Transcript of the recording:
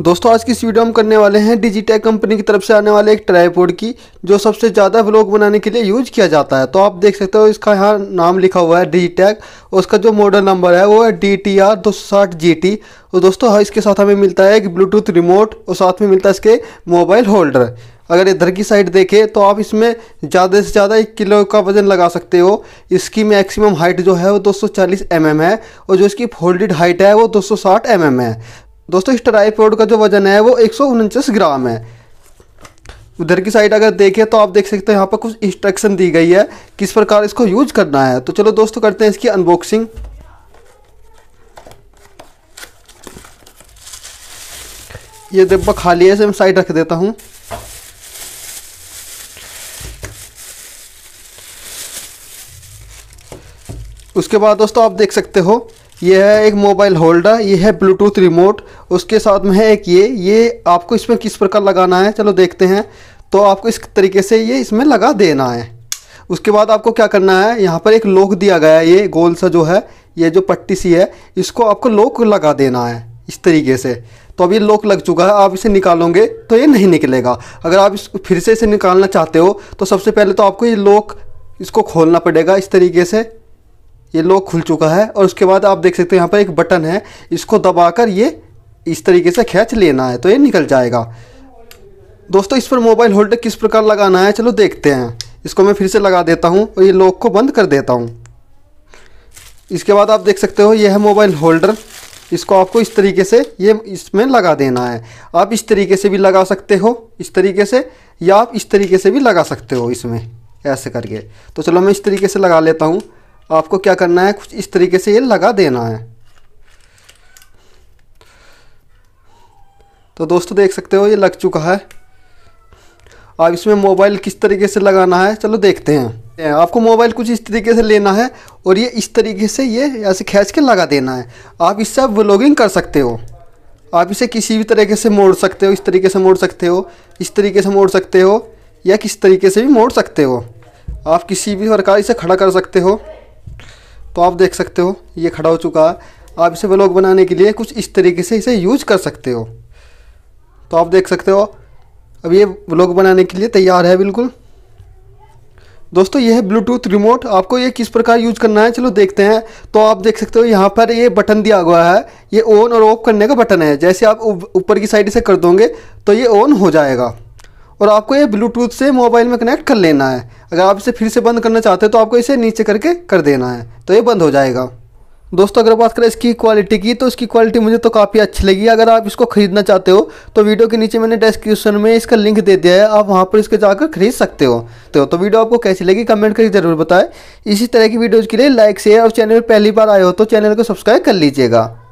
दोस्तों आज की इस वीडियो हम करने वाले हैं डिजिटेक कंपनी की तरफ से आने वाले एक ट्राईपोर्ड की जो सबसे ज़्यादा ब्लॉग बनाने के लिए यूज किया जाता है तो आप देख सकते हो इसका यहाँ नाम लिखा हुआ है डिजिटेक उसका जो मॉडल नंबर है वो है डी टी आर दो सौ साठ जी टी और दोस्तों हाँ इसके साथ हमें मिलता है एक ब्लूटूथ रिमोट और साथ में मिलता है इसके मोबाइल होल्डर अगर इधर की साइड देखें तो आप इसमें ज़्यादा से ज़्यादा एक किलो का वज़न लगा सकते हो इसकी मैक्सिमम हाइट जो है वो 240 सौ mm है और जो इसकी फोल्डेड हाइट है वो 260 सौ mm है दोस्तों इस ट्राईपोर्ड का जो वज़न है वो एक ग्राम है उधर की साइड अगर देखें तो आप देख सकते हैं यहाँ पर कुछ इंस्ट्रक्शन दी गई है किस प्रकार इसको यूज करना है तो चलो दोस्तों करते हैं इसकी अनबॉक्सिंग ये डिब्बा खाली है इसे मैं साइड रख देता हूँ उसके बाद दोस्तों आप देख सकते हो यह है एक मोबाइल होल्डर ये है ब्लूटूथ रिमोट उसके साथ में है एक ये ये आपको इसमें किस प्रकार लगाना है चलो देखते हैं तो आपको इस तरीके से ये इसमें लगा देना है उसके बाद आपको क्या करना है यहाँ पर एक लोक दिया गया है ये गोल सा जो है ये जो पट्टी सी है इसको आपको लोक लगा देना है इस तरीके से तो अब ये लॉक लग चुका है आप इसे निकालोगे तो ये नहीं निकलेगा अगर आप इस फिर से इसे निकालना चाहते हो तो सबसे पहले तो आपको ये लॉक इसको खोलना पड़ेगा इस तरीके से ये लॉक खुल चुका है और उसके बाद आप देख सकते हो यहाँ पर एक बटन है इसको दबाकर ये इस तरीके से खींच लेना है तो ये निकल जाएगा दोस्तों इस पर मोबाइल होल्डर किस प्रकार लगाना है चलो देखते हैं इसको मैं फिर से लगा देता हूँ और ये लॉक को बंद कर देता हूँ इसके बाद आप देख सकते हो यह है मोबाइल होल्डर इसको आपको इस तरीके से ये इसमें लगा देना है आप इस तरीके से भी लगा सकते हो इस तरीके से या आप इस तरीके से भी लगा सकते हो इसमें ऐसे करके तो चलो मैं इस तरीके से लगा लेता हूँ आपको क्या करना है कुछ इस तरीके से ये लगा देना है तो दोस्तों देख सकते हो ये लग चुका है अब इसमें मोबाइल किस तरीके से लगाना है चलो देखते हैं आपको मोबाइल कुछ इस तरीके से लेना है और ये इस तरीके से ये ऐसे खींच के लगा देना है आप इससे आप व्लॉगिंग कर सकते हो आप इसे किसी भी तरीके से मोड़ सकते हो इस तरीके से मोड़ सकते हो इस तरीके से मोड़ सकते हो या किस तरीके से भी मोड़ सकते हो आप किसी भी प्रकार इसे खड़ा कर सकते हो तो आप देख सकते हो ये खड़ा हो चुका है आप इसे ब्लॉग बनाने के लिए कुछ इस तरीके से इसे यूज़ कर सकते हो तो आप देख सकते हो अब ये ब्लॉग बनाने के लिए तैयार है बिल्कुल दोस्तों यह है ब्लूटूथ रिमोट आपको ये किस प्रकार यूज करना है चलो देखते हैं तो आप देख सकते हो यहाँ पर ये बटन दिया हुआ है ये ऑन और ऑफ करने का बटन है जैसे आप ऊपर की साइड से कर दोगे तो ये ऑन हो जाएगा और आपको ये ब्लूटूथ से मोबाइल में कनेक्ट कर लेना है अगर आप इसे फिर से बंद करना चाहते हो तो आपको इसे नीचे करके कर देना है तो ये बंद हो जाएगा दोस्तों अगर बात करें इसकी क्वालिटी की तो इसकी क्वालिटी मुझे तो काफ़ी अच्छी लगी अगर आप इसको खरीदना चाहते हो तो वीडियो के नीचे मैंने डिस्क्रिप्शन में इसका लिंक दे दिया है आप वहाँ पर इसको जाकर खरीद सकते हो तो तो वीडियो आपको कैसी लगी कमेंट करके ज़रूर बताएं इसी तरह की वीडियोज़ के लिए लाइक शेयर और चैनल पर पहली बार आए हो तो चैनल को सब्सक्राइब कर लीजिएगा